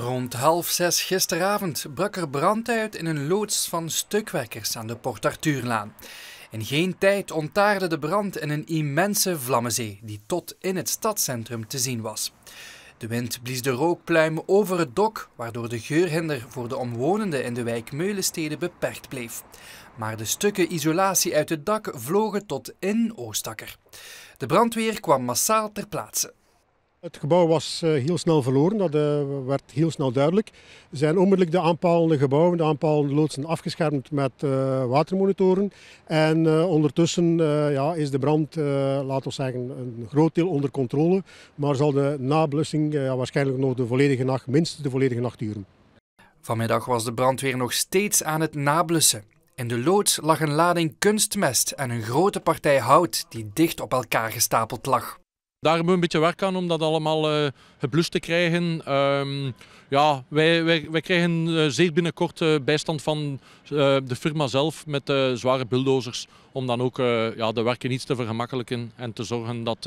Rond half zes gisteravond brak er brand uit in een loods van stukwerkers aan de Port Arthurlaan. In geen tijd ontaarde de brand in een immense vlammenzee die tot in het stadscentrum te zien was. De wind blies de rookpluimen over het dok, waardoor de geurhinder voor de omwonenden in de wijk Meulensteden beperkt bleef. Maar de stukken isolatie uit het dak vlogen tot in Oostakker. De brandweer kwam massaal ter plaatse. Het gebouw was eh, heel snel verloren, dat eh, werd heel snel duidelijk. Er zijn onmiddellijk de aanpalende gebouwen, de aanpalende loodsen afgeschermd met eh, watermonitoren. En ondertussen is de brand, laten we zeggen, een groot deel onder controle. Maar zal de nablussing waarschijnlijk nog de volledige nacht, minstens de volledige nacht duren. Vanmiddag was de brandweer nog steeds aan het nablussen. In de loods lag een lading kunstmest en een grote partij hout die dicht op elkaar gestapeld lag. Daar hebben we een beetje werk aan om dat allemaal uh, geblust te krijgen. Ehm, ja, wij, wij, wij krijgen eh, zeer binnenkort eh, bijstand van de firma zelf met zware bulldozers. Om dan ook ja, de werken iets te vergemakkelijken en te zorgen dat,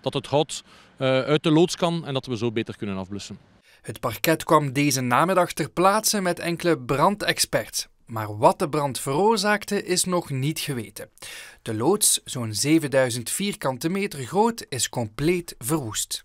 dat het hout uit de loods kan en dat we zo beter kunnen afblussen. Het parket kwam deze namiddag ter plaatse met enkele brandexperts maar wat de brand veroorzaakte is nog niet geweten. De loods, zo'n 7000 vierkante meter groot, is compleet verwoest.